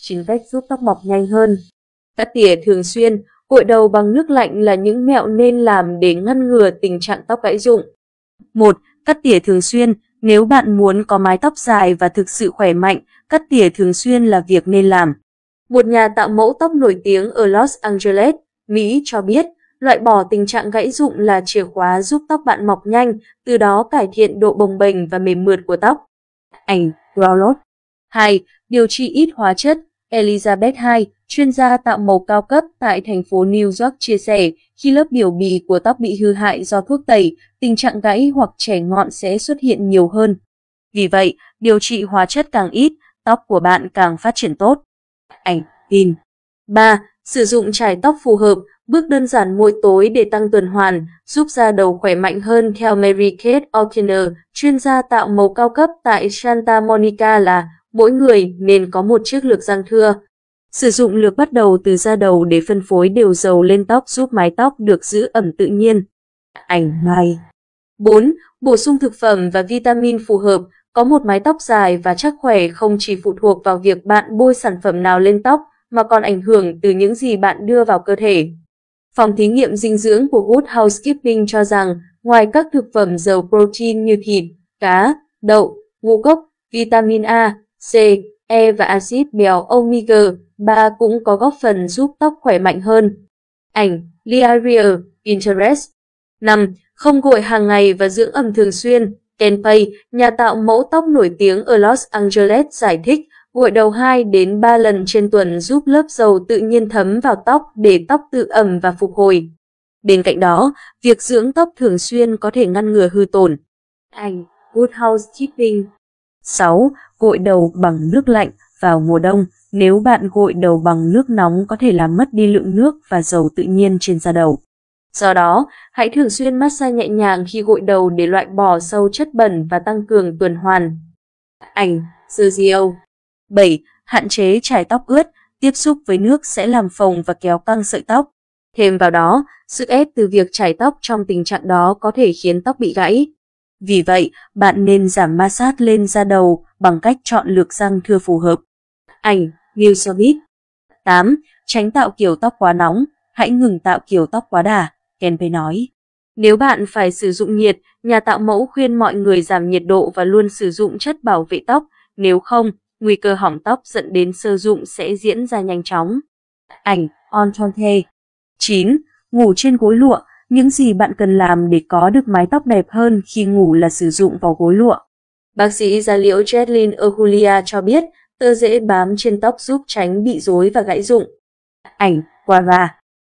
chính cách giúp tóc mọc nhanh hơn. Cắt tỉa thường xuyên, gội đầu bằng nước lạnh là những mẹo nên làm để ngăn ngừa tình trạng tóc gãy rụng. 1. Cắt tỉa thường xuyên, nếu bạn muốn có mái tóc dài và thực sự khỏe mạnh, cắt tỉa thường xuyên là việc nên làm. Một nhà tạo mẫu tóc nổi tiếng ở Los Angeles, Mỹ cho biết, loại bỏ tình trạng gãy rụng là chìa khóa giúp tóc bạn mọc nhanh, từ đó cải thiện độ bồng bềnh và mềm mượt của tóc. Ảnh Growlot 2. Điều trị ít hóa chất Elizabeth II, chuyên gia tạo màu cao cấp tại thành phố New York chia sẻ, khi lớp biểu bì của tóc bị hư hại do thuốc tẩy, tình trạng gãy hoặc chẻ ngọn sẽ xuất hiện nhiều hơn. Vì vậy, điều trị hóa chất càng ít, tóc của bạn càng phát triển tốt. Ảnh tin 3. Sử dụng chải tóc phù hợp, bước đơn giản mỗi tối để tăng tuần hoàn, giúp da đầu khỏe mạnh hơn theo Mary Kate O'Connor, chuyên gia tạo màu cao cấp tại Santa Monica là mỗi người nên có một chiếc lược răng thưa. Sử dụng lược bắt đầu từ da đầu để phân phối đều dầu lên tóc giúp mái tóc được giữ ẩm tự nhiên. Ảnh mai 4. Bổ sung thực phẩm và vitamin phù hợp. Có một mái tóc dài và chắc khỏe không chỉ phụ thuộc vào việc bạn bôi sản phẩm nào lên tóc, mà còn ảnh hưởng từ những gì bạn đưa vào cơ thể. Phòng thí nghiệm dinh dưỡng của Good Housekeeping cho rằng, ngoài các thực phẩm giàu protein như thịt, cá, đậu, ngũ cốc, vitamin A, C, E và axit béo omega 3 cũng có góp phần giúp tóc khỏe mạnh hơn. Ảnh, Liaria, Interest 5. Không gội hàng ngày và dưỡng ẩm thường xuyên. Ken nhà tạo mẫu tóc nổi tiếng ở Los Angeles giải thích, gội đầu 2 đến 3 lần trên tuần giúp lớp dầu tự nhiên thấm vào tóc để tóc tự ẩm và phục hồi. Bên cạnh đó, việc dưỡng tóc thường xuyên có thể ngăn ngừa hư tổn. Ảnh Good Keeping 6. Gội đầu bằng nước lạnh vào mùa đông. Nếu bạn gội đầu bằng nước nóng có thể làm mất đi lượng nước và dầu tự nhiên trên da đầu. Do đó, hãy thường xuyên massage nhẹ nhàng khi gội đầu để loại bỏ sâu chất bẩn và tăng cường tuần hoàn. Ảnh Sergio 7. Hạn chế chải tóc ướt, tiếp xúc với nước sẽ làm phồng và kéo căng sợi tóc. Thêm vào đó, sức ép từ việc chải tóc trong tình trạng đó có thể khiến tóc bị gãy, vì vậy, bạn nên giảm ma sát lên da đầu bằng cách chọn lược răng thưa phù hợp. Ảnh, Gil cho 8. Tránh tạo kiểu tóc quá nóng, hãy ngừng tạo kiểu tóc quá đà, Kenpei nói. Nếu bạn phải sử dụng nhiệt, nhà tạo mẫu khuyên mọi người giảm nhiệt độ và luôn sử dụng chất bảo vệ tóc, nếu không, nguy cơ hỏng tóc dẫn đến sơ dụng sẽ diễn ra nhanh chóng. Ảnh On Chonte 9. Ngủ trên gối lụa, những gì bạn cần làm để có được mái tóc đẹp hơn khi ngủ là sử dụng vào gối lụa. Bác sĩ da liễu Jetlyn Ohulia cho biết, tơ dễ bám trên tóc giúp tránh bị rối và gãy rụng. Ảnh Quara